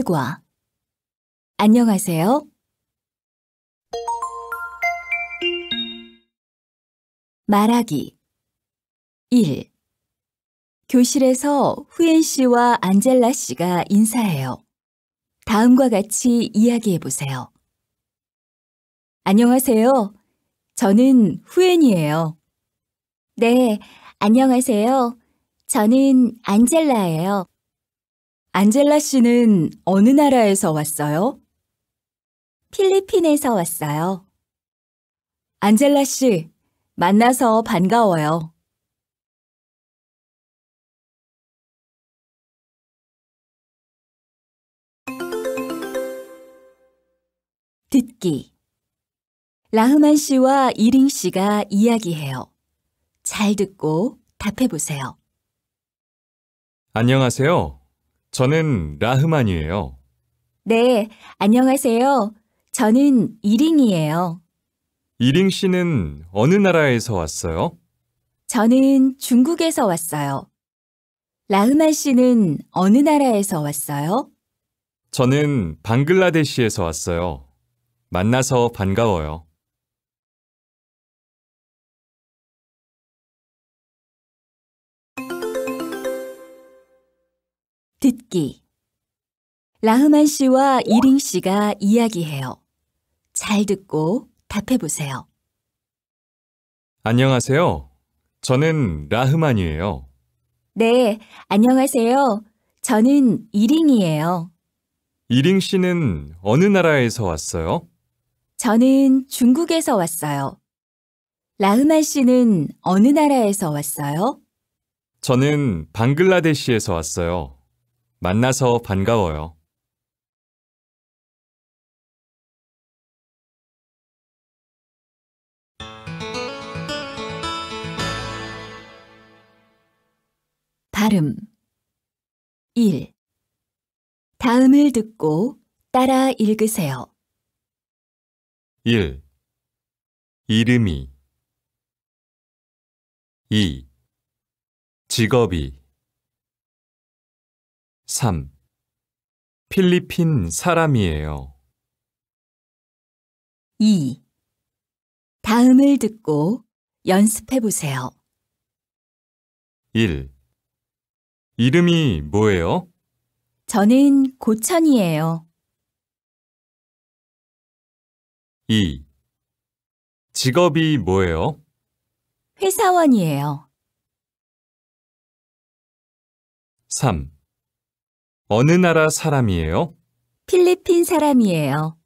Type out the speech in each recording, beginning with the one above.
일과 안녕하세요. 말하기 1. 교실에서 후엔 씨와 안젤라 씨가 인사해요. 다음과 같이 이야기해 보세요. 안녕하세요. 저는 후엔이에요. 네, 안녕하세요. 저는 안젤라예요. 안젤라 씨는 어느 나라에서 왔어요? 필리핀에서 왔어요. 안젤라 씨, 만나서 반가워요. 듣기 라흐만 씨와 이링 씨가 이야기해요. 잘 듣고 답해보세요. 안녕하세요. 저는 라흐만이에요. 네, 안녕하세요. 저는 이링이에요. 이링 씨는 어느 나라에서 왔어요? 저는 중국에서 왔어요. 라흐만 씨는 어느 나라에서 왔어요? 저는 방글라데시에서 왔어요. 만나서 반가워요. 듣기. 라흐만 씨와 이링 씨가 이야기해요. 잘 듣고 답해보세요. 안녕하세요. 저는 라흐만이에요. 네, 안녕하세요. 저는 이링이에요. 이링 씨는 어느 나라에서 왔어요? 저는 중국에서 왔어요. 라흐만 씨는 어느 나라에서 왔어요? 저는 방글라데시에서 왔어요. 만나서 반가워요. 발음 1. 다음을 듣고 따라 읽으세요. 1. 이름이 2. 직업이 3. 필리핀 사람이에요. 2. 다음을 듣고 연습해 보세요. 1. 이름이 뭐예요? 저는 고천이에요. 2. 직업이 뭐예요? 회사원이에요. 3. 어느 나라 사람이에요? 필리핀 사람이에요.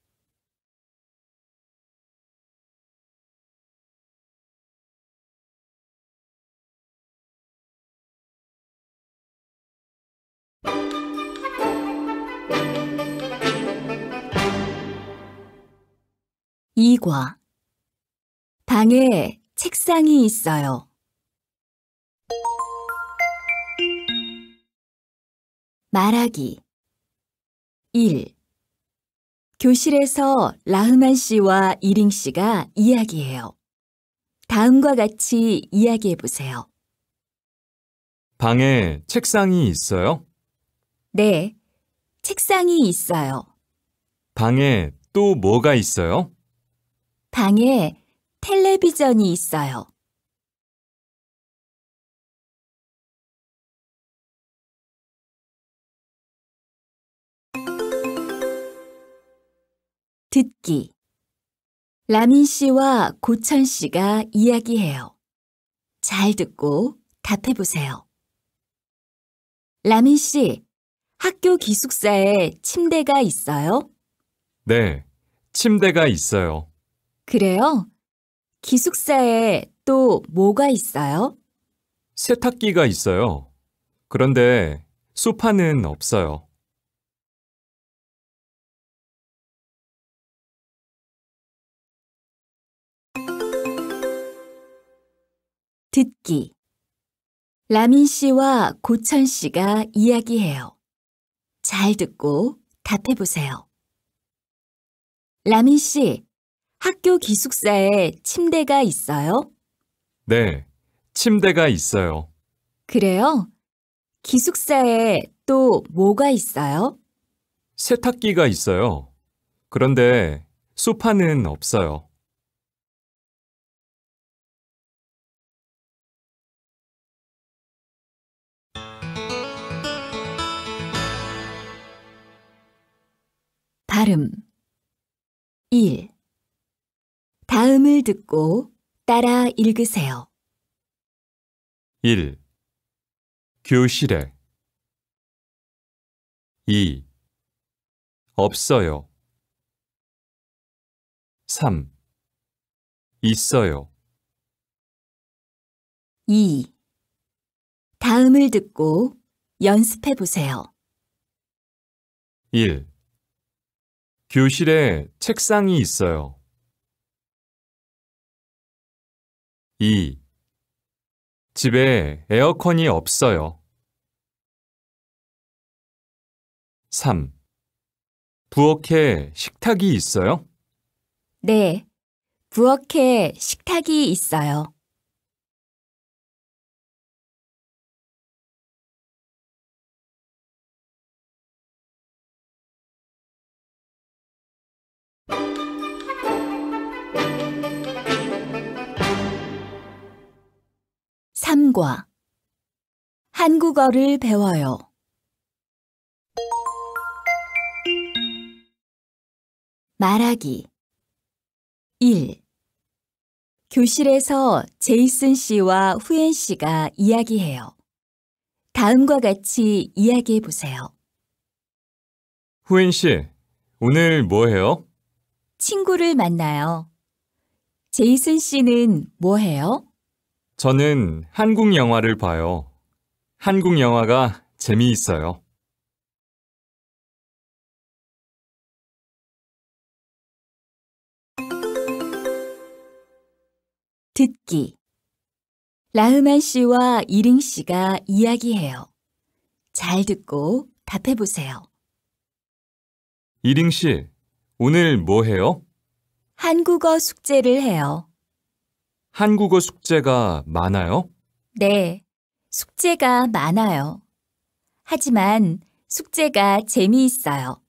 2과 방에 책상이 있어요. 말하기 1. 교실에서 라흐만 씨와 이링 씨가 이야기해요. 다음과 같이 이야기해 보세요. 방에 책상이 있어요? 네, 책상이 있어요. 방에 또 뭐가 있어요? 방에 텔레비전이 있어요. 듣기. 라민 씨와 고천 씨가 이야기해요. 잘 듣고 답해보세요. 라민 씨, 학교 기숙사에 침대가 있어요? 네, 침대가 있어요. 그래요? 기숙사에 또 뭐가 있어요? 세탁기가 있어요. 그런데 소파는 없어요. 듣기. 라민 씨와 고천 씨가 이야기해요. 잘 듣고 답해보세요. 라민 씨, 학교 기숙사에 침대가 있어요? 네, 침대가 있어요. 그래요? 기숙사에 또 뭐가 있어요? 세탁기가 있어요. 그런데 소파는 없어요. 발음 1. 다음을 듣고 따라 읽으세요. 1. 교실에 2. 없어요. 3. 있어요. 2. 다음을 듣고 연습해 보세요. 1. 교실에 책상이 있어요. 2. 집에 에어컨이 없어요. 3. 부엌에 식탁이 있어요? 네, 부엌에 식탁이 있어요. 3과 한국어를 배워요. 말하기 1. 교실에서 제이슨 씨와 후엔 씨가 이야기해요. 다음과 같이 이야기해 보세요. 후엔 씨, 오늘 뭐 해요? 친구를 만나요. 제이슨 씨는 뭐 해요? 저는 한국 영화를 봐요. 한국 영화가 재미있어요. 듣기 라흐만 씨와 이링 씨가 이야기해요. 잘 듣고 답해보세요. 이링 씨, 오늘 뭐 해요? 한국어 숙제를 해요. 한국어 숙제가 많아요? 네, 숙제가 많아요. 하지만 숙제가 재미있어요.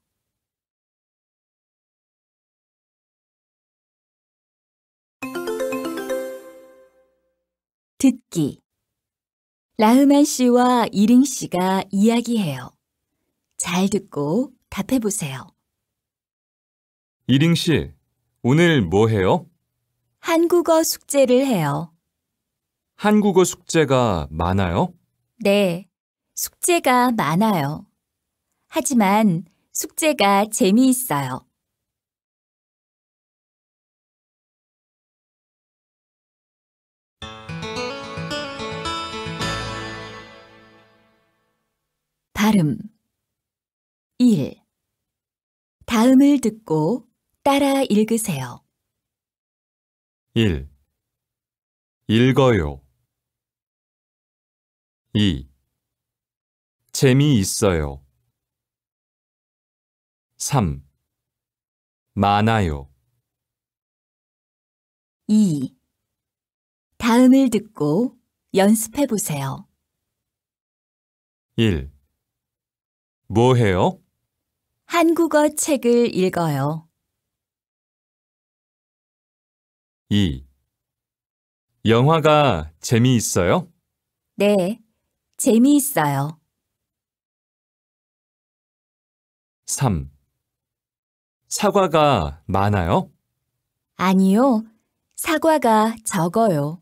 듣기 라흐만 씨와 이링 씨가 이야기해요. 잘 듣고 답해보세요. 이링 씨, 오늘 뭐 해요? 한국어 숙제를 해요. 한국어 숙제가 많아요? 네, 숙제가 많아요. 하지만 숙제가 재미있어요. 발음 1. 다음을 듣고 따라 읽으세요. 1. 읽어요. 2. 재미있어요. 3. 많아요. 2. 다음을 듣고 연습해 보세요. 1. 뭐 해요? 한국어 책을 읽어요. 2. 영화가 재미있어요? 네, 재미있어요. 3. 사과가 많아요? 아니요, 사과가 적어요.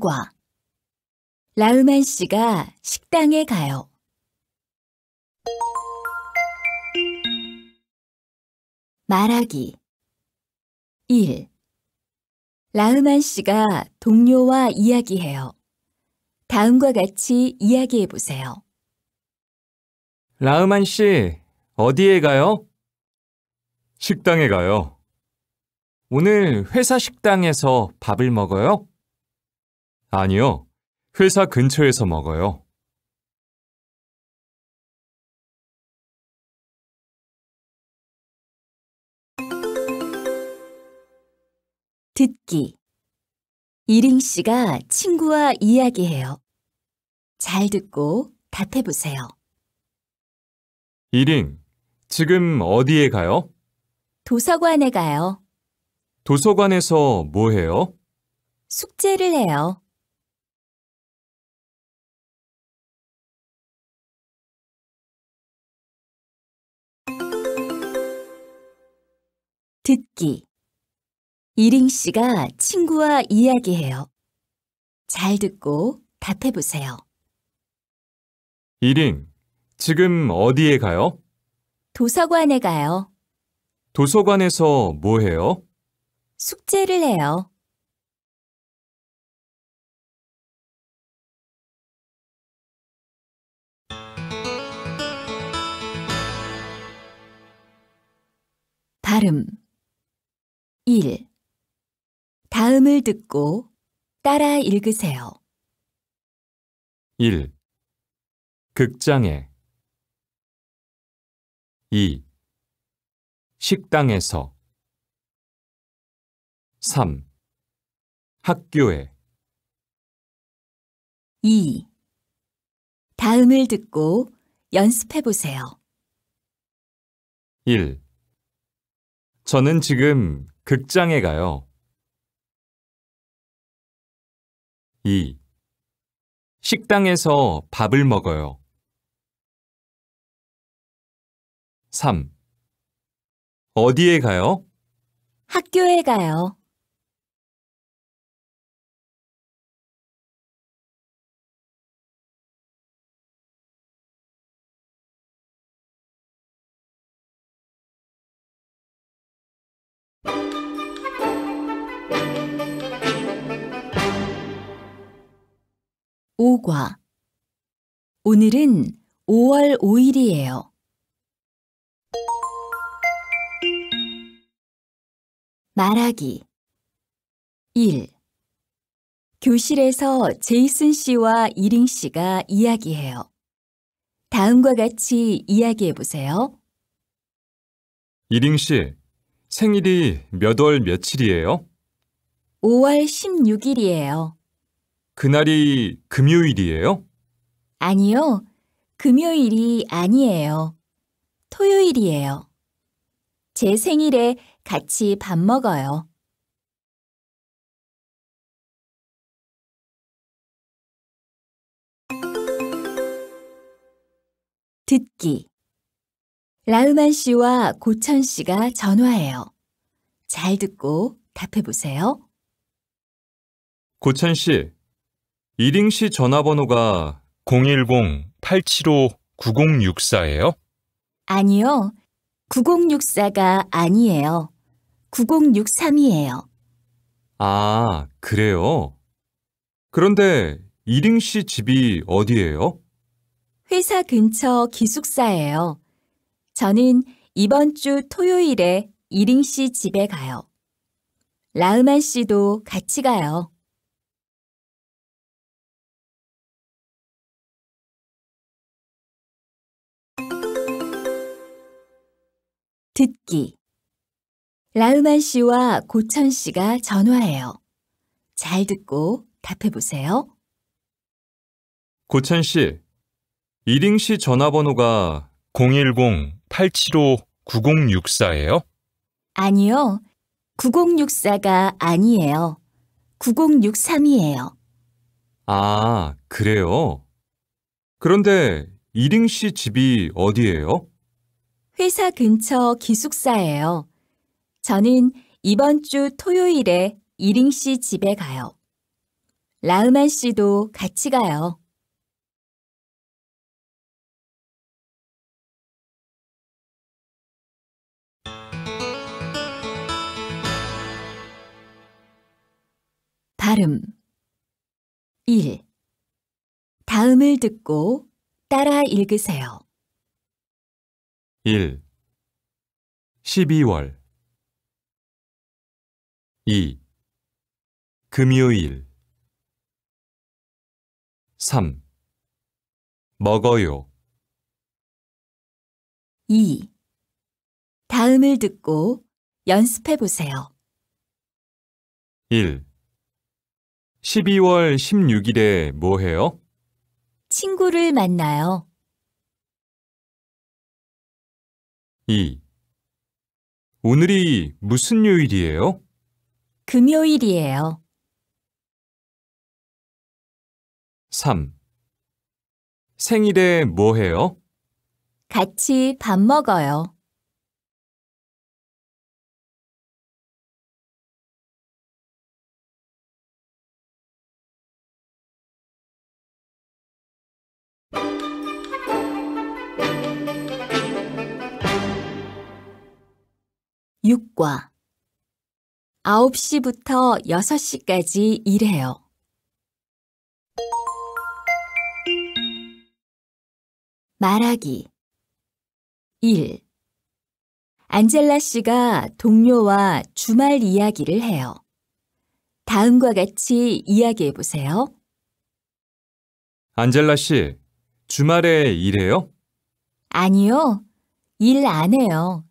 사과. 라흐만 씨가 식당에 가요. 말하기 1. 라흐만 씨가 동료와 이야기해요. 다음과 같이 이야기해 보세요. 라흐만 씨, 어디에 가요? 식당에 가요. 오늘 회사 식당에서 밥을 먹어요? 아니요. 회사 근처에서 먹어요. 듣기 이링 씨가 친구와 이야기해요. 잘 듣고 답해보세요. 이링, 지금 어디에 가요? 도서관에 가요. 도서관에서 뭐 해요? 숙제를 해요. 듣기 이링 씨가 친구와 이야기해요. 잘 듣고 답해보세요. 이링, 지금 어디에 가요? 도서관에 가요. 도서관에서 뭐 해요? 숙제를 해요. 발음 1. 다음을 듣고 따라 읽으세요. 1. 극장에 2. 식당에서 3. 학교에 2. 다음을 듣고 연습해 보세요. 1. 저는 지금 극장에 가요. 2. 식당에서 밥을 먹어요. 3. 어디에 가요? 학교에 가요. 오과 오늘은 5월 5일이에요. 말하기 1. 교실에서 제이슨 씨와 이링 씨가 이야기해요. 다음과 같이 이야기해 보세요. 이링 씨, 생일이 몇 월 며칠이에요? 5월 16일이에요. 그날이 금요일이에요? 아니요. 금요일이 아니에요. 토요일이에요. 제 생일에 같이 밥 먹어요. 듣기 라흐만 씨와 고천 씨가 전화해요. 잘 듣고 답해보세요. 고천 씨, 이링 씨 전화번호가 010-875-9064예요? 아니요. 9064가 아니에요. 9063이에요. 아, 그래요? 그런데 이링 씨 집이 어디예요? 회사 근처 기숙사예요. 저는 이번 주 토요일에 이링 씨 집에 가요. 라흐만 씨도 같이 가요. 듣기. 라우만 씨와 고천 씨가 전화해요. 잘 듣고 답해 보세요. 고천 씨, 이링 씨 전화번호가 010-875-9064예요? 아니요. 9064가 아니에요. 9063이에요. 아, 그래요? 그런데 이링 씨 집이 어디예요? 회사 근처 기숙사예요. 저는 이번 주 토요일에 이링 씨 집에 가요. 라흐만 씨도 같이 가요. 발음 1. 다음을 듣고 따라 읽으세요. 1. 12월 2. 금요일 3. 먹어요 2. 다음을 듣고 연습해 보세요. 1. 12월 16일에 뭐 해요? 친구를 만나요. 2. 오늘이 무슨 요일이에요? 금요일이에요. 3. 생일에 뭐 해요? 같이 밥 먹어요. 6과 9시부터 6시까지 일해요. 말하기 1. 안젤라 씨가 동료와 주말 이야기를 해요. 다음과 같이 이야기해 보세요. 안젤라 씨, 주말에 일해요? 아니요, 일 안 해요.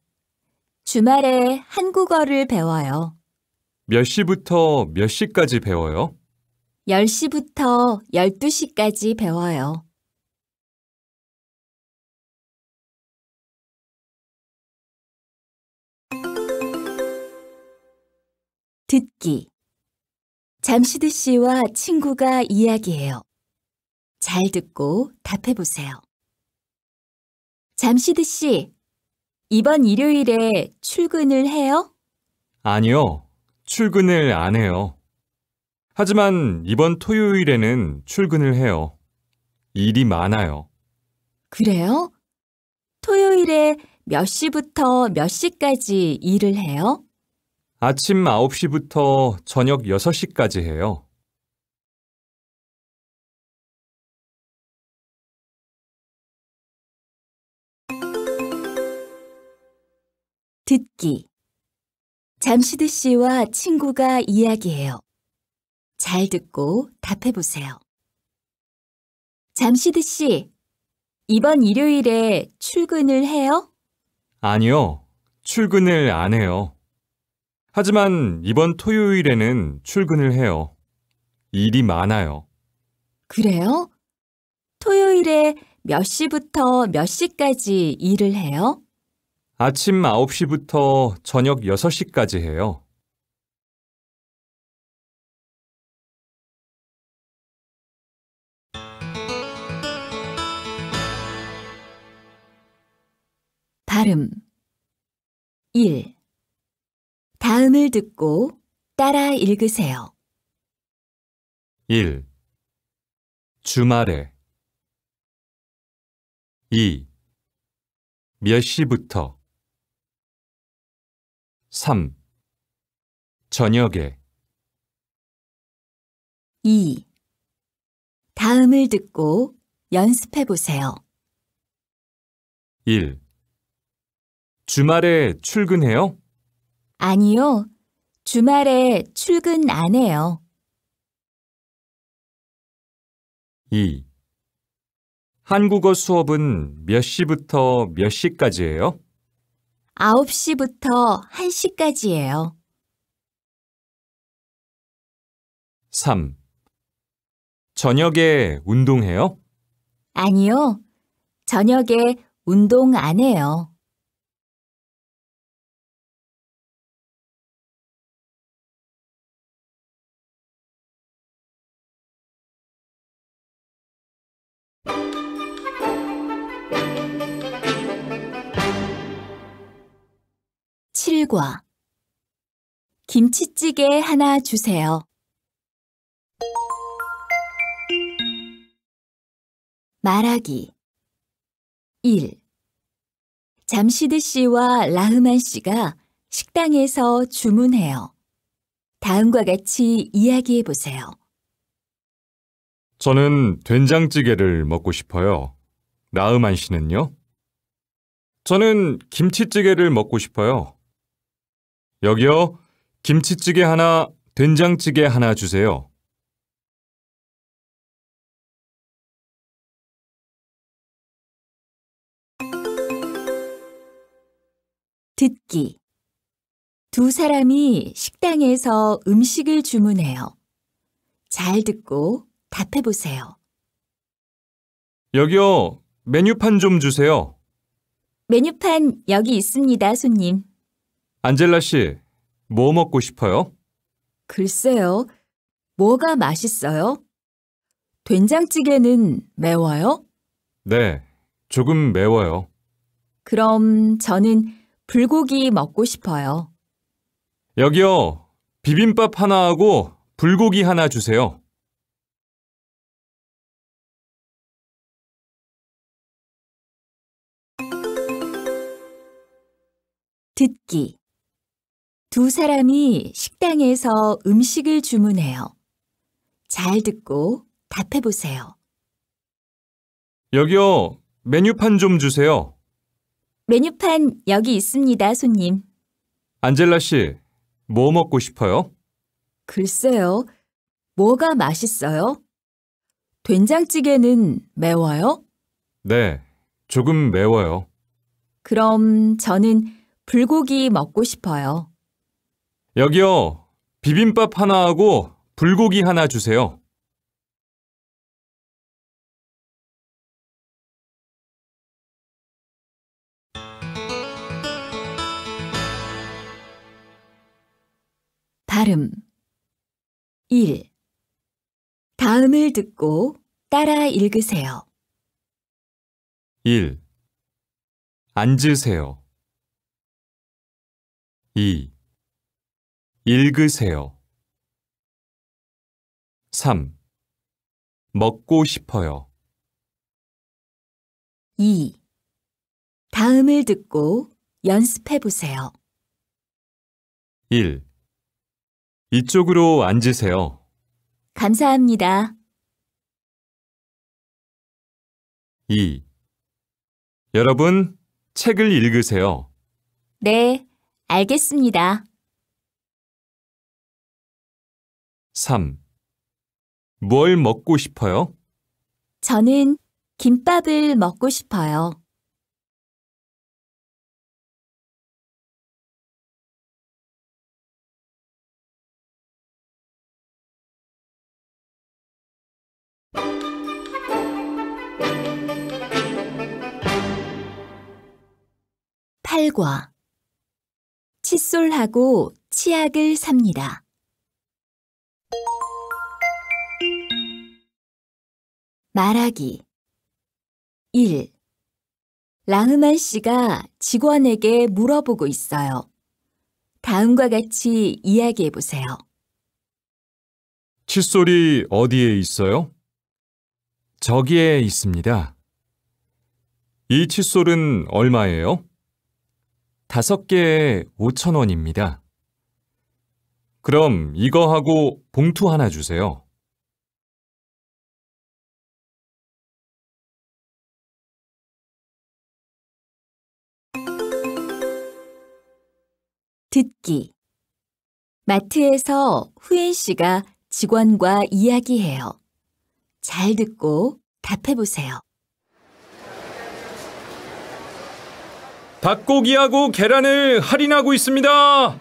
주말에 한국어를 배워요. 몇 시부터 몇 시까지 배워요? 10시부터 12시까지 배워요. 듣기 잠시드 씨와 친구가 이야기해요. 잘 듣고 답해보세요. 잠시드 씨, 이번 일요일에 출근을 해요? 아니요. 출근을 안 해요. 하지만 이번 토요일에는 출근을 해요. 일이 많아요. 그래요? 토요일에 몇 시부터 몇 시까지 일을 해요? 아침 9시부터 저녁 6시까지 해요. 듣기. 잠시드 씨와 친구가 이야기해요. 잘 듣고 답해보세요. 잠시드 씨, 이번 일요일에 출근을 해요? 아니요, 출근을 안 해요. 하지만 이번 토요일에는 출근을 해요. 일이 많아요. 그래요? 토요일에 몇 시부터 몇 시까지 일을 해요? 아침 9시부터 저녁 6시까지 해요. 발음 1. 다음을 듣고 따라 읽으세요. 1. 주말에 2. 몇 시부터 3. 저녁에 2. 다음을 듣고 연습해 보세요. 1. 주말에 출근해요? 아니요. 주말에 출근 안 해요. 2. 한국어 수업은 몇 시부터 몇 시까지예요? 9시부터 1시까지예요. 3. 저녁에 운동해요? 아니요. 저녁에 운동 안 해요. 7과 김치찌개 하나 주세요. 말하기 1. 잠시드 씨와 라흐만 씨가 식당에서 주문해요. 다음과 같이 이야기해 보세요. 저는 된장찌개를 먹고 싶어요. 라흐만 씨는요? 저는 김치찌개를 먹고 싶어요. 여기요. 김치찌개 하나, 된장찌개 하나 주세요. 듣기 두 사람이 식당에서 음식을 주문해요. 잘 듣고 답해보세요. 여기요. 메뉴판 좀 주세요. 메뉴판 여기 있습니다, 손님. 안젤라 씨, 뭐 먹고 싶어요? 글쎄요. 뭐가 맛있어요? 된장찌개는 매워요? 네, 조금 매워요. 그럼 저는 불고기 먹고 싶어요. 여기요. 비빔밥 하나하고 불고기 하나 주세요. 듣기 두 사람이 식당에서 음식을 주문해요. 잘 듣고 답해보세요. 여기요. 메뉴판 좀 주세요. 메뉴판 여기 있습니다, 손님. 안젤라 씨, 뭐 먹고 싶어요? 글쎄요. 뭐가 맛있어요? 된장찌개는 매워요? 네, 조금 매워요. 그럼 저는 불고기 먹고 싶어요. 여기요. 비빔밥 하나하고 불고기 하나 주세요. 발음 1. 다음을 듣고 따라 읽으세요. 1. 앉으세요. 2. 읽으세요. 3. 먹고 싶어요. 2. 다음을 듣고 연습해 보세요. 1. 이쪽으로 앉으세요. 감사합니다. 2. 여러분, 책을 읽으세요. 네, 알겠습니다. 3. 뭘 먹고 싶어요? 저는 김밥을 먹고 싶어요. 팔과 칫솔하고 치약을 삽니다. 말하기 1. 라흐만 씨가 직원에게 물어보고 있어요. 다음과 같이 이야기해 보세요. 칫솔이 어디에 있어요? 저기에 있습니다. 이 칫솔은 얼마예요? 다섯 개에 5천 원입니다. 그럼 이거 하고 봉투 하나 주세요. 듣기. 마트에서 후엔 씨가 직원과 이야기해요. 잘 듣고 답해보세요. 닭고기하고 계란을 할인하고 있습니다.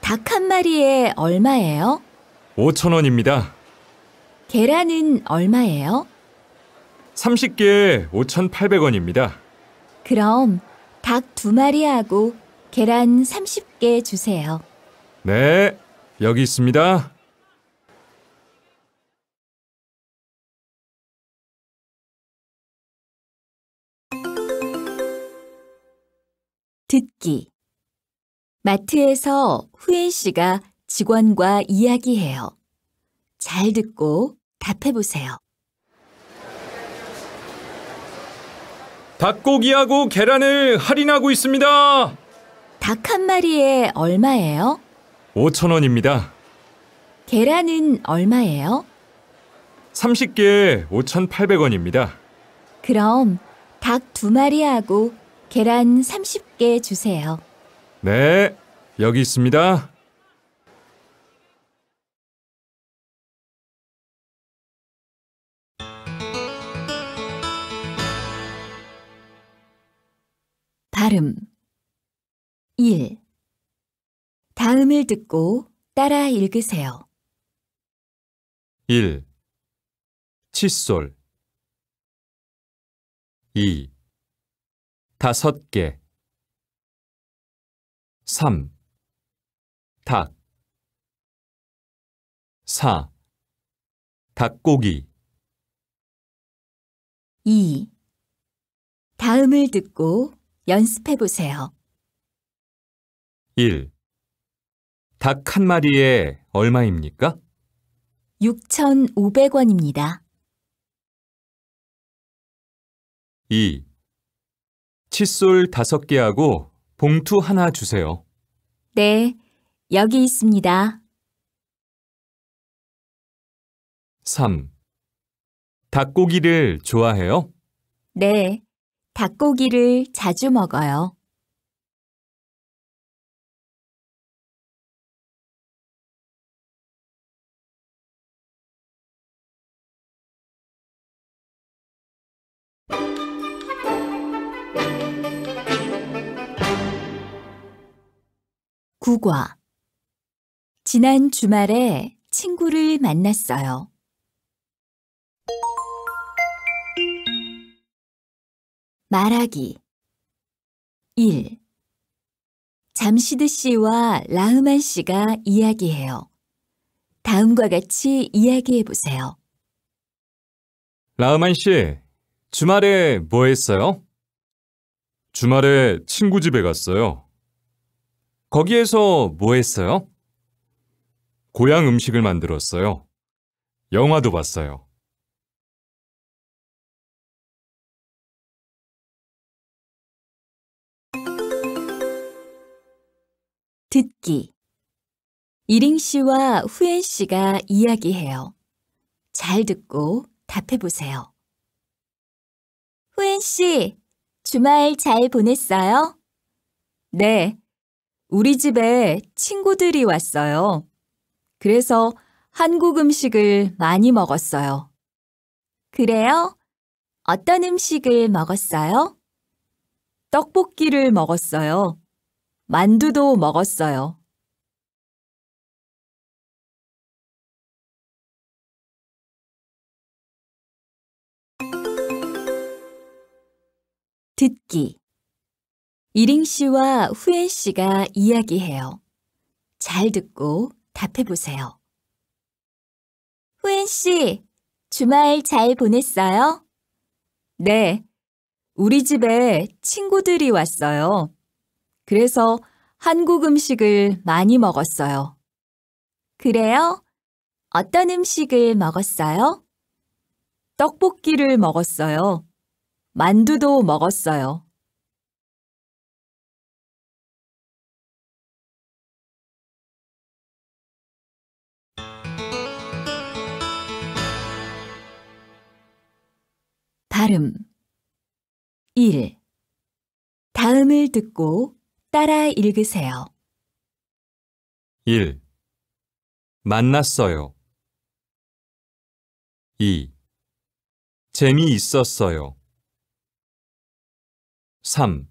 닭 한 마리에 얼마예요? 5 0원입니다 계란은 얼마예요? 30개에 5,800원입니다. 그럼 닭 두 마리하고 계란 30개 주세요. 네, 여기 있습니다. 듣기 마트에서 후엔 씨가 직원과 이야기해요. 잘 듣고 답해보세요. 닭고기하고 계란을 할인하고 있습니다. 닭한 마리에 얼마예요? 5천 원입니다. 계란은 얼마예요? 30개에 5,800원입니다. 그럼 닭 두 마리하고 계란 30개 주세요. 네, 여기 있습니다. 발음 1. 다음을 듣고 따라 읽으세요. 1. 칫솔 2. 다섯 개 3. 닭 4. 닭고기 2. 다음을 듣고 연습해 보세요. 1. 닭 한 마리에 얼마입니까? 6,500원입니다. 2. 칫솔 5개하고 봉투 하나 주세요. 네, 여기 있습니다. 3. 닭고기를 좋아해요? 네, 닭고기를 자주 먹어요. 구과 지난 주말에 친구를 만났어요. 말하기 1. 잠시드 씨와 라흐만 씨가 이야기해요. 다음과 같이 이야기해 보세요. 라흐만 씨, 주말에 뭐 했어요? 주말에 친구 집에 갔어요. 거기에서 뭐 했어요? 고향 음식을 만들었어요. 영화도 봤어요. 듣기 이링 씨와 후엔 씨가 이야기해요. 잘 듣고 답해보세요. 후엔 씨, 주말 잘 보냈어요? 네, 우리 집에 친구들이 왔어요. 그래서 한국 음식을 많이 먹었어요. 그래요? 어떤 음식을 먹었어요? 떡볶이를 먹었어요. 만두도 먹었어요. 듣기 이링 씨와 후엔 씨가 이야기해요. 잘 듣고 답해보세요. 후엔 씨, 주말 잘 보냈어요? 네, 우리 집에 친구들이 왔어요. 그래서 한국 음식을 많이 먹었어요. 그래요? 어떤 음식을 먹었어요? 떡볶이를 먹었어요. 만두도 먹었어요. 발음 1. 다음을 듣고 따라 읽으세요. 1. 만났어요. 2. 재미있었어요. 3.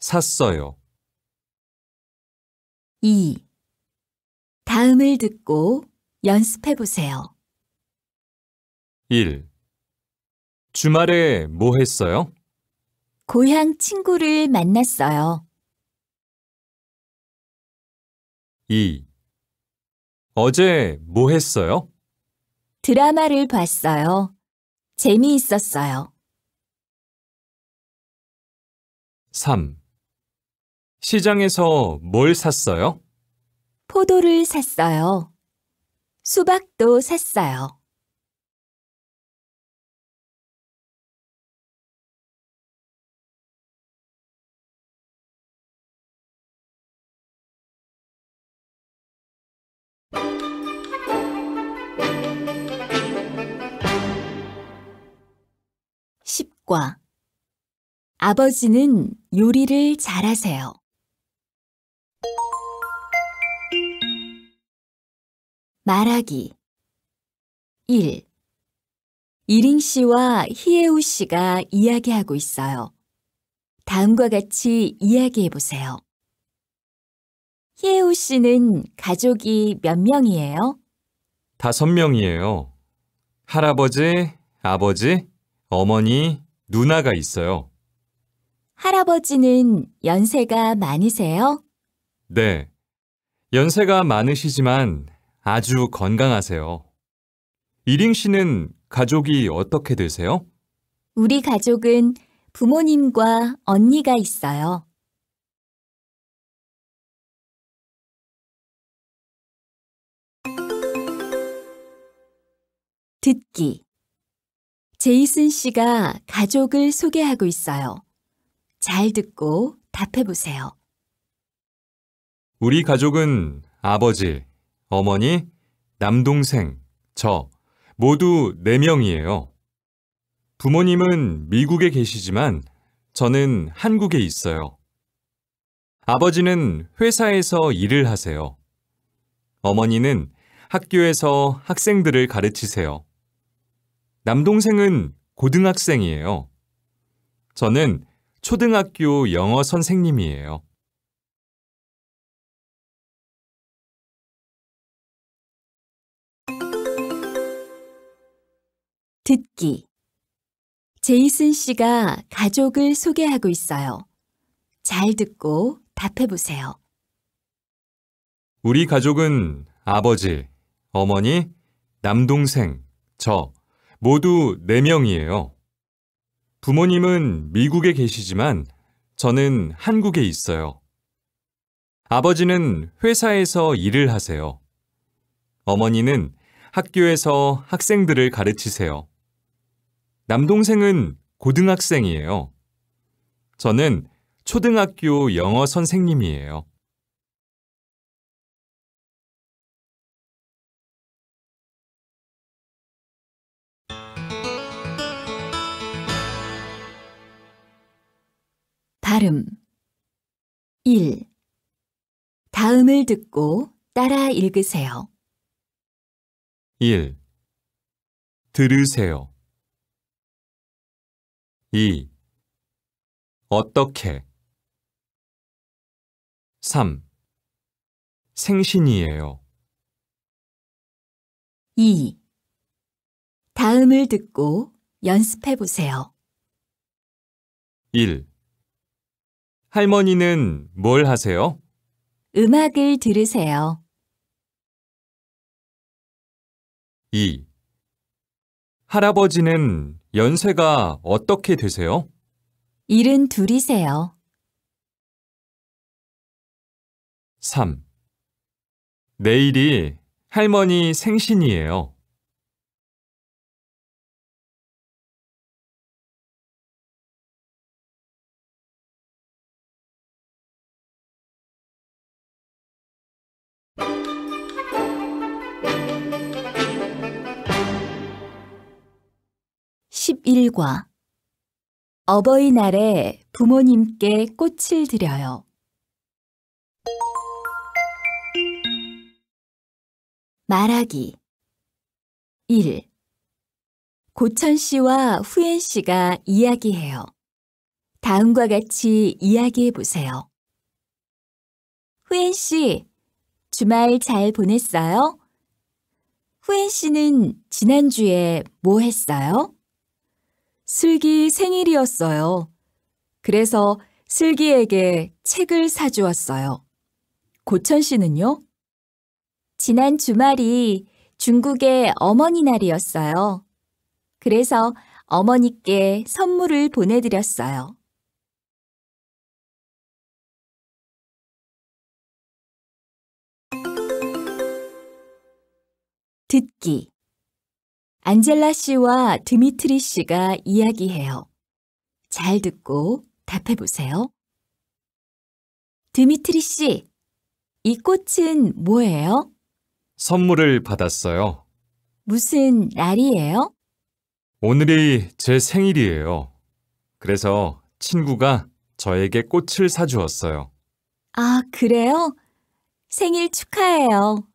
샀어요. 2. 다음을 듣고 연습해 보세요. 1. 주말에 뭐 했어요? 고향 친구를 만났어요. 2. 어제 뭐 했어요? 드라마를 봤어요. 재미있었어요. 3. 시장에서 뭘 샀어요? 포도를 샀어요. 수박도 샀어요. 10과 아버지는 요리를 잘하세요. 말하기 1. 이링 씨와 히에우 씨가 이야기하고 있어요. 다음과 같이 이야기해 보세요. 히에우 씨는 가족이 몇 명이에요? 다섯 명이에요. 할아버지, 아버지, 어머니, 누나가 있어요. 할아버지는 연세가 많으세요? 네. 연세가 많으시지만 아주 건강하세요. 이링 씨는 가족이 어떻게 되세요? 우리 가족은 부모님과 언니가 있어요. 듣기 제이슨 씨가 가족을 소개하고 있어요. 잘 듣고 답해보세요. 우리 가족은 아버지, 어머니, 남동생, 저 모두 4명이에요. 부모님은 미국에 계시지만 저는 한국에 있어요. 아버지는 회사에서 일을 하세요. 어머니는 학교에서 학생들을 가르치세요. 남동생은 고등학생이에요. 저는 초등학교 영어 선생님이에요. 듣기 제이슨 씨가 가족을 소개하고 있어요. 잘 듣고 답해보세요. 우리 가족은 아버지, 어머니, 남동생, 저 모두 4명이에요. 부모님은 미국에 계시지만 저는 한국에 있어요. 아버지는 회사에서 일을 하세요. 어머니는 학교에서 학생들을 가르치세요. 남동생은 고등학생이에요. 저는 초등학교 영어 선생님이에요. 발음 1. 다음을 듣고 따라 읽으세요. 1. 들으세요. 2. 어떻게 3. 생신이에요. 2. 다음을 듣고 연습해 보세요. 1. 할머니는 뭘 하세요? 음악을 들으세요. 2. 할아버지는 연세가 어떻게 되세요? 일은 둘이세요. 3. 내일이 할머니 생신이에요. 11과 어버이날에 부모님께 꽃을 드려요. 말하기 1. 고천 씨와 후엔 씨가 이야기해요. 다음과 같이 이야기해 보세요. 후엔 씨, 주말 잘 보냈어요? 후엔 씨는 지난주에 뭐 했어요? 슬기 생일이었어요. 그래서 슬기에게 책을 사주었어요. 고천 씨는요? 지난 주말이 중국의 어머니 날이었어요. 그래서 어머니께 선물을 보내드렸어요. 듣기 안젤라 씨와 드미트리 씨가 이야기해요. 잘 듣고 답해보세요. 드미트리 씨, 이 꽃은 뭐예요? 선물을 받았어요. 무슨 날이에요? 오늘이 제 생일이에요. 그래서 친구가 저에게 꽃을 사주었어요. 아, 그래요? 생일 축하해요.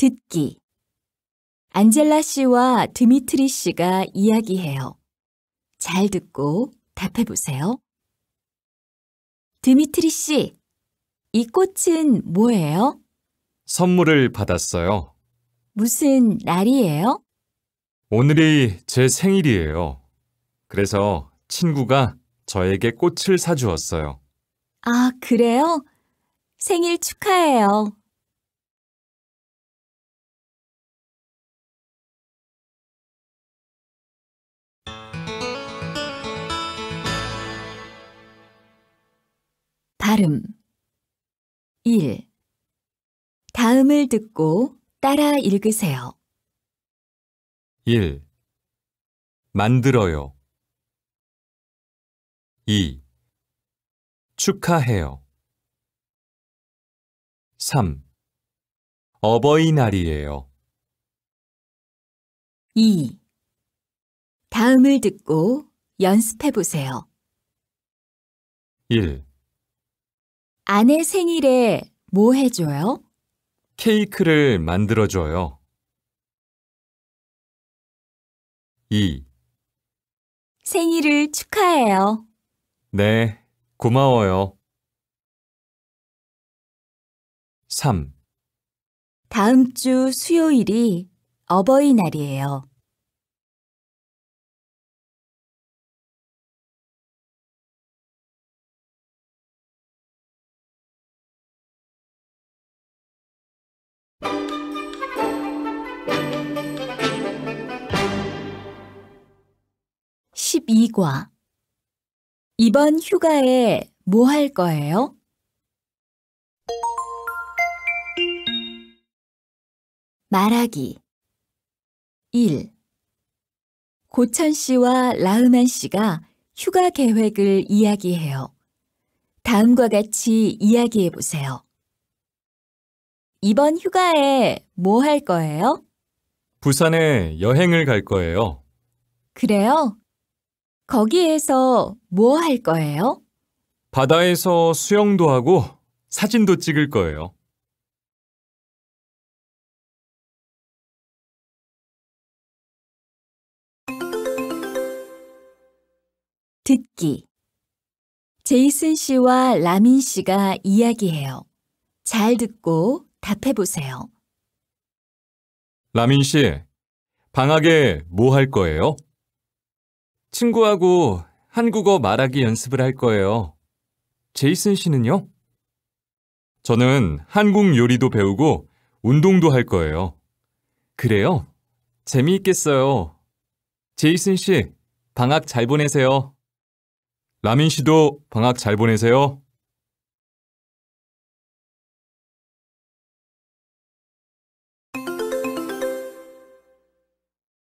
듣기. 안젤라 씨와 드미트리 씨가 이야기해요. 잘 듣고 답해 보세요. 드미트리 씨, 이 꽃은 뭐예요? 선물을 받았어요. 무슨 날이에요? 오늘이 제 생일이에요. 그래서 친구가 저에게 꽃을 사주었어요. 아, 그래요? 생일 축하해요. 발음 1. 다음을 듣고 따라 읽으세요. 1. 만들어요. 2. 축하해요. 3. 어버이날이에요. 2. 다음을 듣고 연습해 보세요. 1. 아내 생일에 뭐 해줘요? 케이크를 만들어줘요. 2. 생일을 축하해요. 네, 고마워요. 3. 다음 주 수요일이 어버이날이에요. 12과 이번 휴가에 뭐 할 거예요? 말하기 1. 고천 씨와 라흐만 씨가 휴가 계획을 이야기해요. 다음과 같이 이야기해 보세요. 이번 휴가에 뭐 할 거예요? 부산에 여행을 갈 거예요. 그래요? 거기에서 뭐 할 거예요? 바다에서 수영도 하고 사진도 찍을 거예요. 듣기 제이슨 씨와 라민 씨가 이야기해요. 잘 듣고 답해보세요. 라민 씨, 방학에 뭐 할 거예요? 친구하고 한국어 말하기 연습을 할 거예요. 제이슨 씨는요? 저는 한국 요리도 배우고 운동도 할 거예요. 그래요? 재미있겠어요. 제이슨 씨, 방학 잘 보내세요. 라민 씨도 방학 잘 보내세요.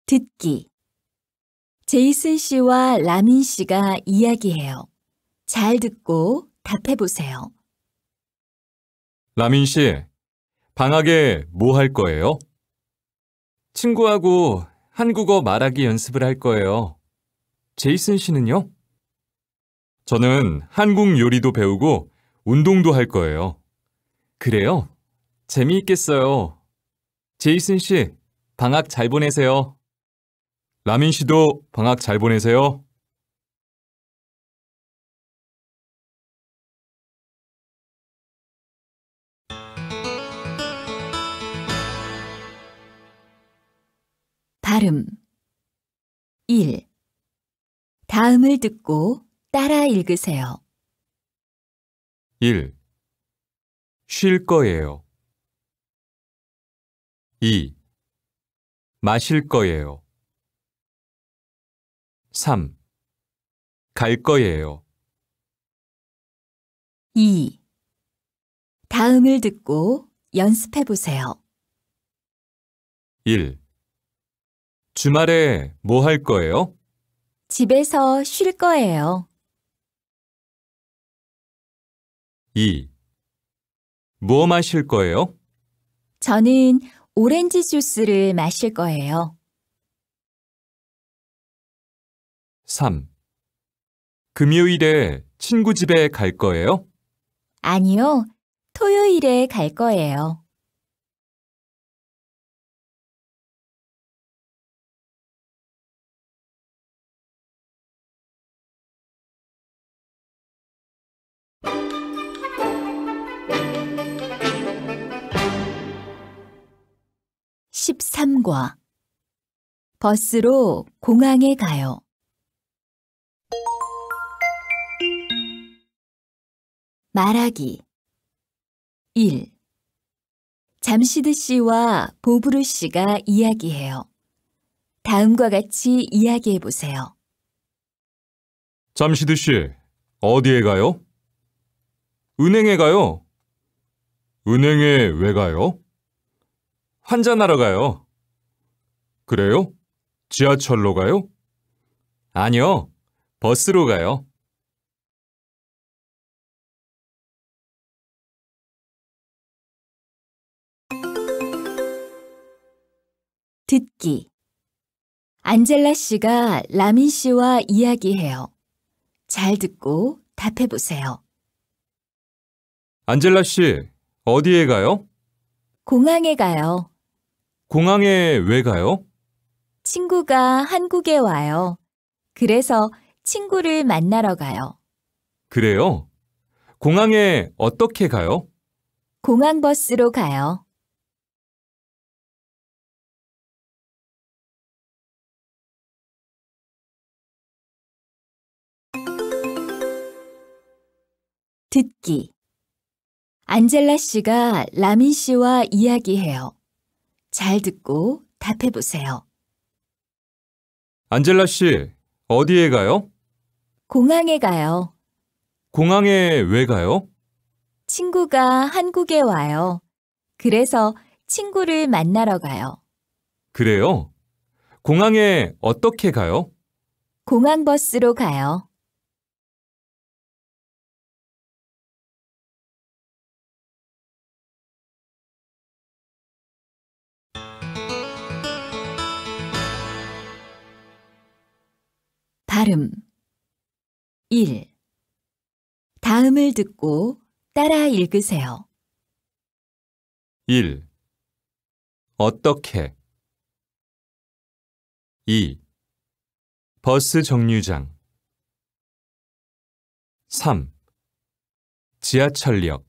듣기 제이슨 씨와 라민 씨가 이야기해요. 잘 듣고 답해보세요. 라민 씨, 방학에 뭐 할 거예요? 친구하고 한국어 말하기 연습을 할 거예요. 제이슨 씨는요? 저는 한국 요리도 배우고 운동도 할 거예요. 그래요? 재미있겠어요. 제이슨 씨, 방학 잘 보내세요. 라민 씨도 방학 잘 보내세요. 발음 1. 다음을 듣고 따라 읽으세요. 1. 쉴 거예요. 2. 마실 거예요. 3. 갈 거예요. 2. 다음을 듣고 연습해 보세요. 1. 주말에 뭐 할 거예요? 집에서 쉴 거예요. 2. 뭐 마실 거예요? 저는 오렌지 주스를 마실 거예요. 3. 금요일에 친구 집에 갈 거예요? 아니요. 토요일에 갈 거예요. 13과 버스로 공항에 가요. 말하기 1. 잠시드 씨와 보브루 씨가 이야기해요. 다음과 같이 이야기해 보세요. 잠시드 씨, 어디에 가요? 은행에 가요. 은행에 왜 가요? 환전하러 가요. 그래요? 지하철로 가요? 아니요, 버스로 가요. 듣기. 안젤라 씨가 라민 씨와 이야기해요. 잘 듣고 답해보세요. 안젤라 씨, 어디에 가요? 공항에 가요. 공항에 왜 가요? 친구가 한국에 와요. 그래서 친구를 만나러 가요. 그래요? 공항에 어떻게 가요? 공항버스로 가요. 듣기. 안젤라 씨가 라민 씨와 이야기해요. 잘 듣고 답해보세요. 안젤라 씨, 어디에 가요? 공항에 가요. 공항에 왜 가요? 친구가 한국에 와요. 그래서 친구를 만나러 가요. 그래요? 공항에 어떻게 가요? 공항버스로 가요. 발음 1. 다음을 듣고 따라 읽으세요. 1. 어떻게 2. 버스 정류장 3. 지하철역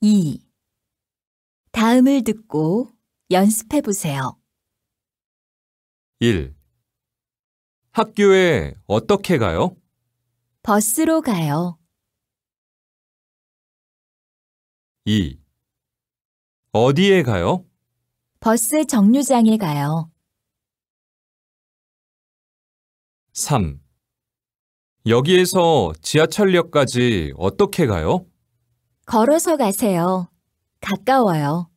2. 다음을 듣고 연습해 보세요. 1. 학교에 어떻게 가요? 버스로 가요. 2. 어디에 가요? 버스 정류장에 가요. 3. 여기에서 지하철역까지 어떻게 가요? 걸어서 가세요. 가까워요.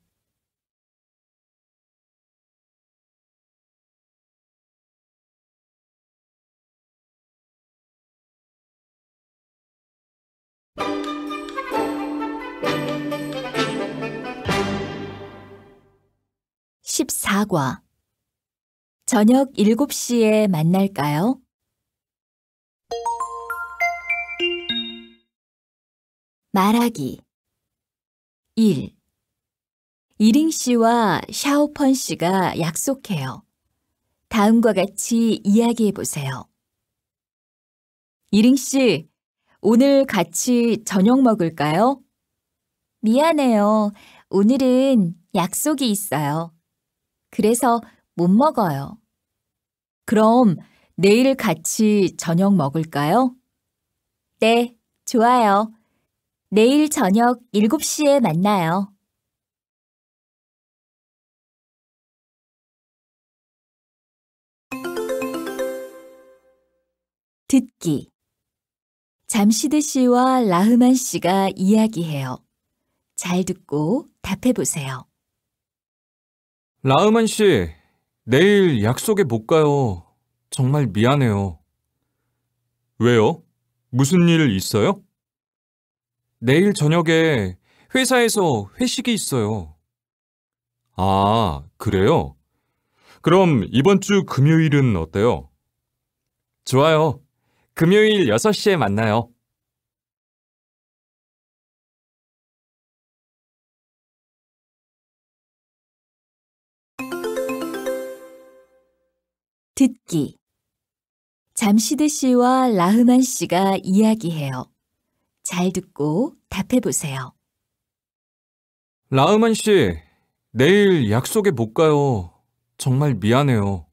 사과. 저녁 7시에 만날까요? 말하기 1. 이링 씨와 샤오펀 씨가 약속해요. 다음과 같이 이야기해 보세요. 이링 씨, 오늘 같이 저녁 먹을까요? 미안해요. 오늘은 약속이 있어요. 그래서 못 먹어요. 그럼 내일 같이 저녁 먹을까요? 네, 좋아요. 내일 저녁 7시에 만나요. 듣기 잠시드 씨와 라흐만 씨가 이야기해요. 잘 듣고 답해보세요. 라흐만 씨, 내일 약속에 못 가요. 정말 미안해요. 왜요? 무슨 일 있어요? 내일 저녁에 회사에서 회식이 있어요. 아, 그래요? 그럼 이번 주 금요일은 어때요? 좋아요. 금요일 6시에 만나요. 듣기 잠시드 씨와 라흐만 씨가 이야기해요. 잘 듣고 답해보세요. 라흐만 씨, 내일 약속에 못 가요. 정말 미안해요.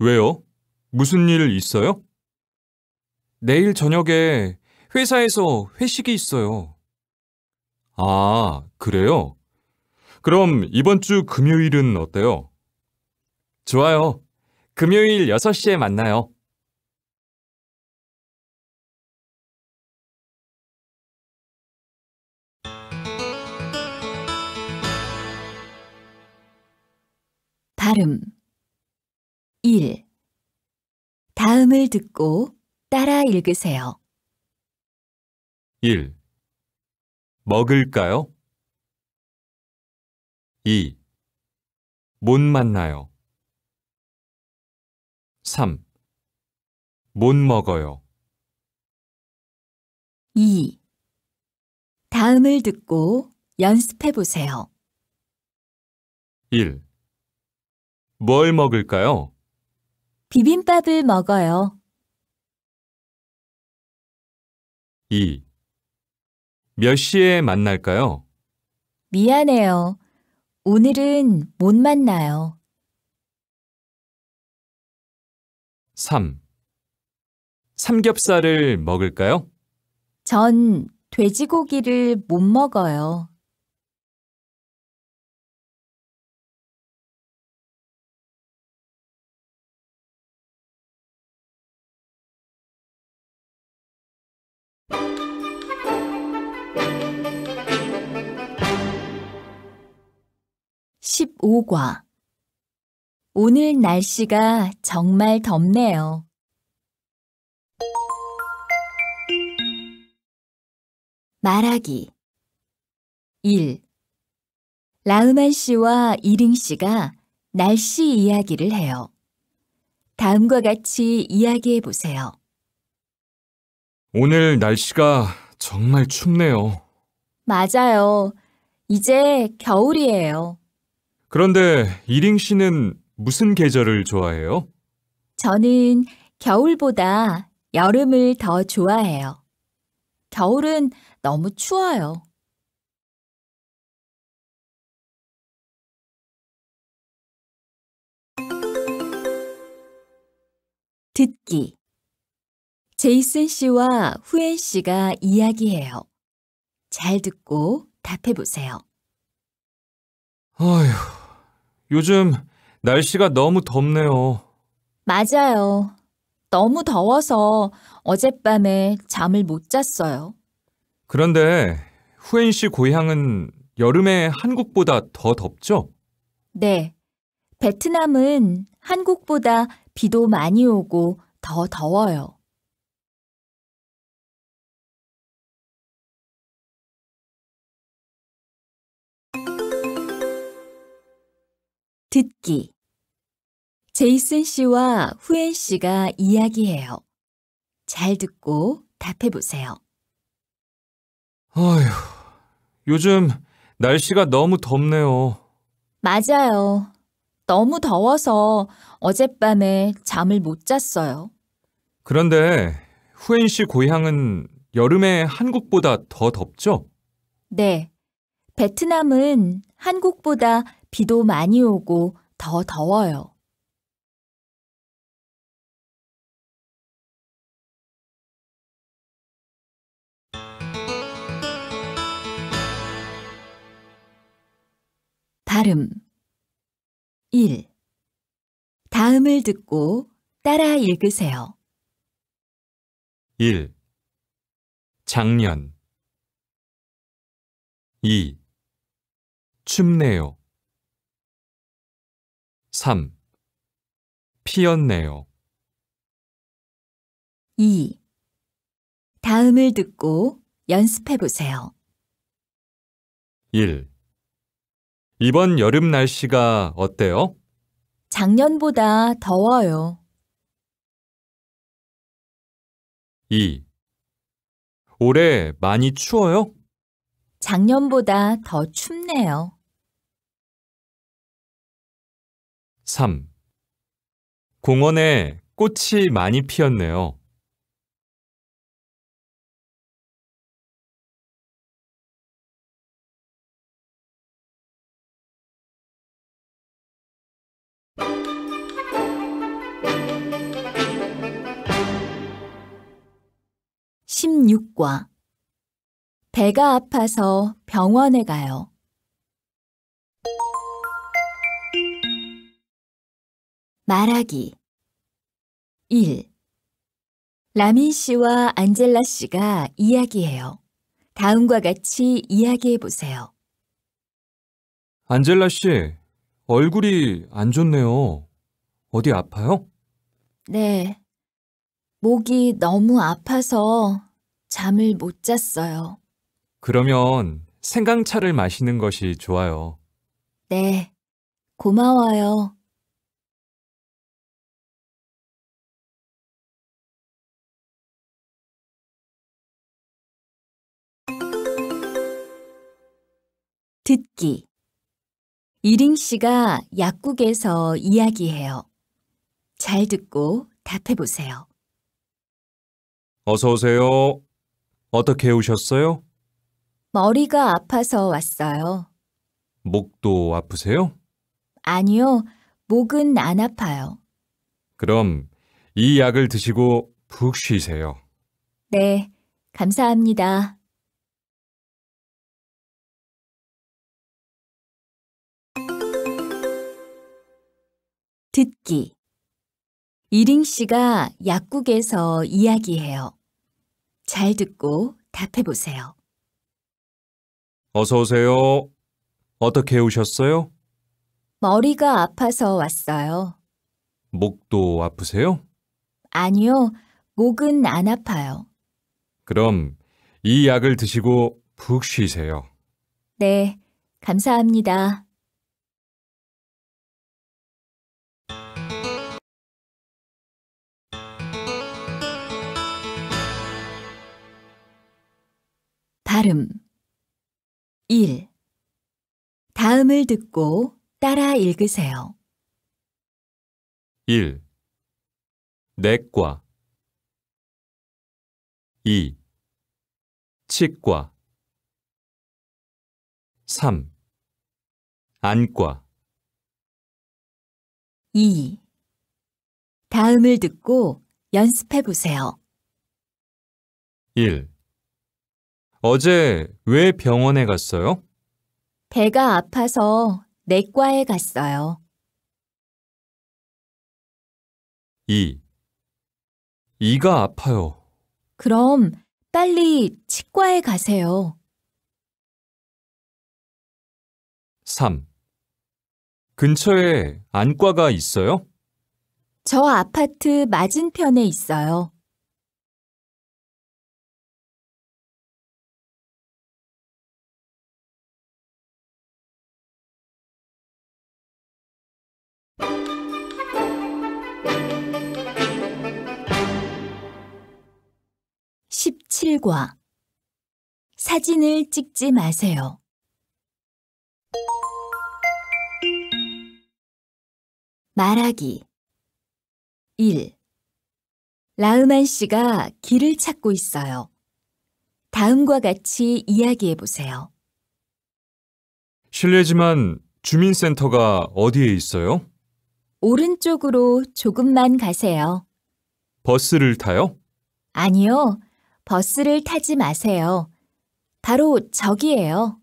왜요? 무슨 일 있어요? 내일 저녁에 회사에서 회식이 있어요. 아, 그래요? 그럼 이번 주 금요일은 어때요? 좋아요. 금요일 6시에 만나요. 발음 1. 다음을 듣고 따라 읽으세요. 1. 먹을까요? 2. 못 만나요. 3. 못 먹어요. 2. 다음을 듣고 연습해 보세요. 1. 뭘 먹을까요? 비빔밥을 먹어요. 2. 몇 시에 만날까요? 미안해요. 오늘은 못 만나요. 3. 삼겹살을 먹을까요? 전 돼지고기를 못 먹어요. 15과 오늘 날씨가 정말 덥네요. 말하기 1. 라흐만 씨와 이링 씨가 날씨 이야기를 해요. 다음과 같이 이야기해 보세요. 오늘 날씨가 정말 춥네요. 맞아요. 이제 겨울이에요. 그런데 이링 씨는 무슨 계절을 좋아해요? 저는 겨울보다 여름을 더 좋아해요. 겨울은 너무 추워요. 듣기 제이슨 씨와 후엔 씨가 이야기해요. 잘 듣고 답해보세요. 아휴, 요즘 날씨가 너무 덥네요. 맞아요. 너무 더워서 어젯밤에 잠을 못 잤어요. 그런데 후엔 씨 고향은 여름에 한국보다 더 덥죠? 네. 베트남은 한국보다 비도 많이 오고 더 더워요. 듣기 제이슨 씨와 후엔 씨가 이야기해요. 잘 듣고 답해보세요. 어휴, 요즘 날씨가 너무 덥네요. 맞아요. 너무 더워서 어젯밤에 잠을 못 잤어요. 그런데 후엔 씨 고향은 여름에 한국보다 더 덥죠? 네. 베트남은 한국보다 비도 많이 오고 더 더워요. 발음 1. 다음을 듣고 따라 읽으세요. 1. 작년 2. 춥네요 3. 피었네요 2. 다음을 듣고 연습해 보세요. 1. 이번 여름 날씨가 어때요? 작년보다 더워요. 2. 올해 많이 추워요? 작년보다 더 춥네요. 3. 공원에 꽃이 많이 피었네요. 16과 배가 아파서 병원에 가요. 말하기 1. 라민 씨와 안젤라 씨가 이야기해요. 다음과 같이 이야기해 보세요. 안젤라 씨, 얼굴이 안 좋네요. 어디 아파요? 네, 목이 너무 아파서 잠을 못 잤어요. 그러면 생강차를 마시는 것이 좋아요. 네, 고마워요. 듣기 이링 씨가 약국에서 이야기해요. 잘 듣고 답해보세요. 어서 오세요. 어떻게 오셨어요? 머리가 아파서 왔어요. 목도 아프세요? 아니요, 목은 안 아파요. 그럼 이 약을 드시고 푹 쉬세요. 네, 감사합니다. 듣기 이링 씨가 약국에서 이야기해요. 잘 듣고 답해보세요. 어서 오세요. 어떻게 오셨어요? 머리가 아파서 왔어요. 목도 아프세요? 아니요, 목은 안 아파요. 그럼 이 약을 드시고 푹 쉬세요. 네, 감사합니다. 발음 1. 다음을 듣고 따라 읽으세요. 1. 내과 2. 치과 3. 안과 2. 다음을 듣고 연습해 보세요. 1. 어제 왜 병원에 갔어요? 배가 아파서 내과에 갔어요. 2. 이가 아파요. 그럼 빨리 치과에 가세요. 3. 근처에 안과가 있어요? 저 아파트 맞은편에 있어요. 7과 사진을 찍지 마세요. 말하기 1. 라흐만 씨가 길을 찾고 있어요. 다음과 같이 이야기해 보세요. 실례지만 주민센터가 어디에 있어요? 오른쪽으로 조금만 가세요. 버스를 타요? 아니요. 버스를 타지 마세요. 바로 저기예요.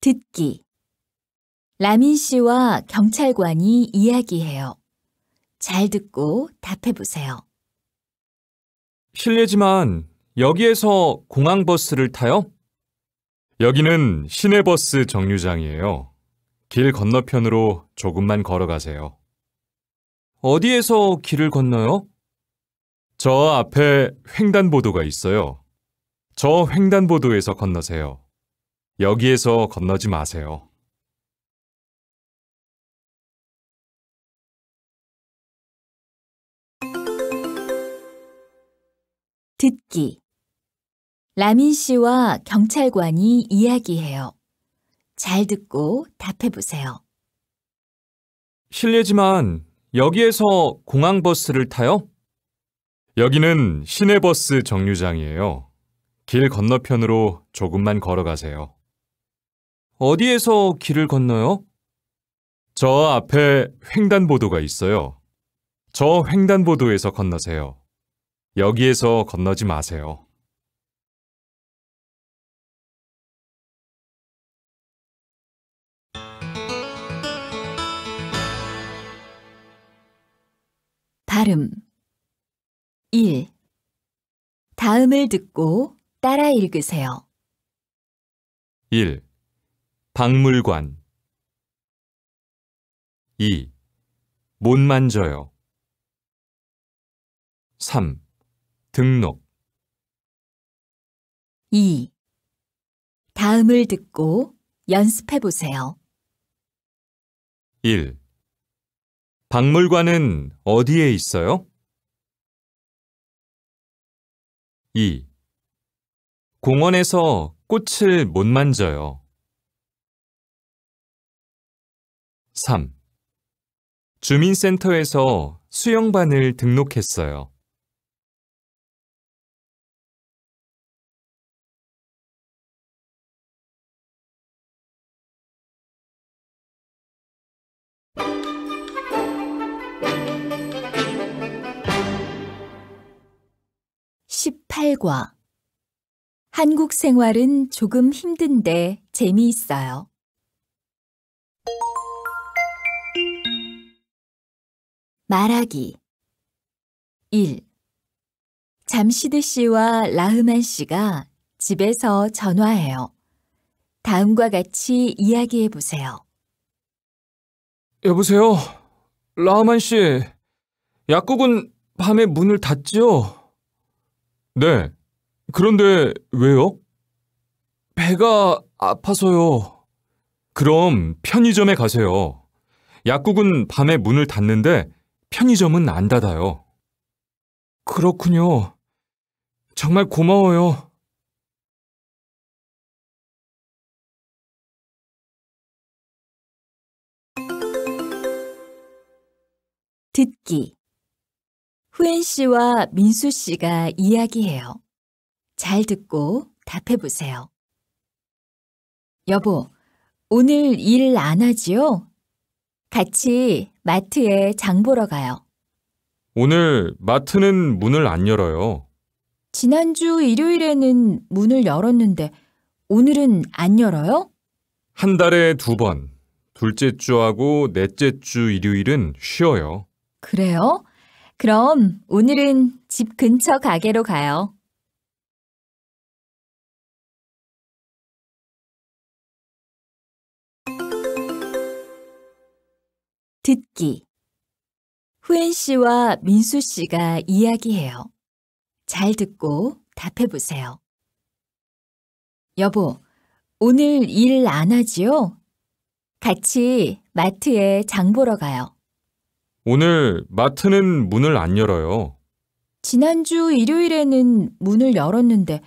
듣기 라민 씨와 경찰관이 이야기해요. 잘 듣고 답해보세요. 실례지만 여기에서 공항버스를 타요? 여기는 시내버스 정류장이에요. 길 건너편으로 조금만 걸어가세요. 어디에서 길을 건너요? 저 앞에 횡단보도가 있어요. 저 횡단보도에서 건너세요. 여기에서 건너지 마세요. 듣기 라민 씨와 경찰관이 이야기해요. 잘 듣고 답해보세요. 실례지만 여기에서 공항버스를 타요? 여기는 시내버스 정류장이에요. 길 건너편으로 조금만 걸어가세요. 어디에서 길을 건너요? 저 앞에 횡단보도가 있어요. 저 횡단보도에서 건너세요. 여기에서 건너지 마세요. 발음 1. 다음을 듣고 따라 읽으세요. 1. 박물관 2. 못 만져요 3. 등록 2. 다음을 듣고 연습해 보세요. 1. 박물관은 어디에 있어요? 2. 공원에서 꽃을 못 만져요. 3. 주민센터에서 수영반을 등록했어요. 8과 한국 생활은 조금 힘든데 재미있어요. 말하기 1. 잠시드 씨와 라흐만 씨가 집에서 전화해요. 다음과 같이 이야기해 보세요. 여보세요? 라흐만 씨, 약국은 밤에 문을 닫지요? 네. 그런데 왜요? 배가 아파서요. 그럼 편의점에 가세요. 약국은 밤에 문을 닫는데 편의점은 안 닫아요. 그렇군요. 정말 고마워요. 듣기 후엔 씨와 민수 씨가 이야기해요. 잘 듣고 답해보세요. 여보, 오늘 일 안 하지요? 같이 마트에 장 보러 가요. 오늘 마트는 문을 안 열어요. 지난주 일요일에는 문을 열었는데 오늘은 안 열어요? 한 달에 두 번, 둘째 주하고 넷째 주 일요일은 쉬어요. 그래요? 그럼 오늘은 집 근처 가게로 가요. 듣기 후엔 씨와 민수 씨가 이야기해요. 잘 듣고 답해보세요. 여보, 오늘 일 안 하지요? 같이 마트에 장 보러 가요. 오늘 마트는 문을 안 열어요. 지난주 일요일에는 문을 열었는데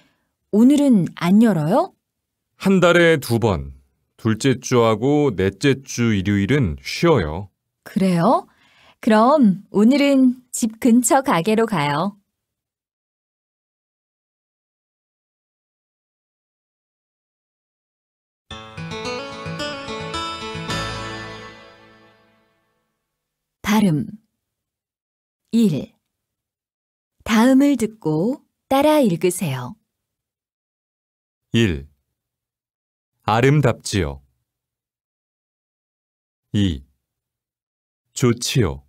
오늘은 안 열어요? 한 달에 두 번, 둘째 주하고 넷째 주 일요일은 쉬어요. 그래요? 그럼 오늘은 집 근처 가게로 가요. 발음 1. 다음을 듣고 따라 읽으세요. 1. 아름답지요. 2. 좋지요.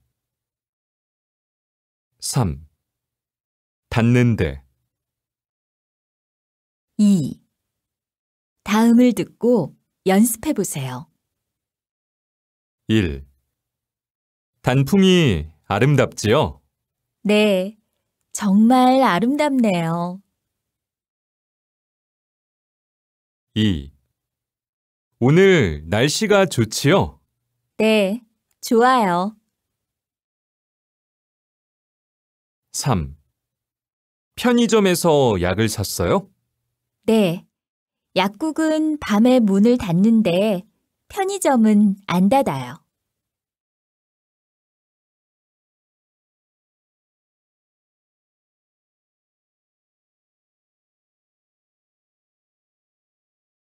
3. 닿는데 2. 다음을 듣고 연습해 보세요. 1. 단풍이 아름답지요? 네, 정말 아름답네요. 2. 오늘 날씨가 좋지요? 네, 좋아요. 3. 편의점에서 약을 샀어요? 네, 약국은 밤에 문을 닫는데 편의점은 안 닫아요.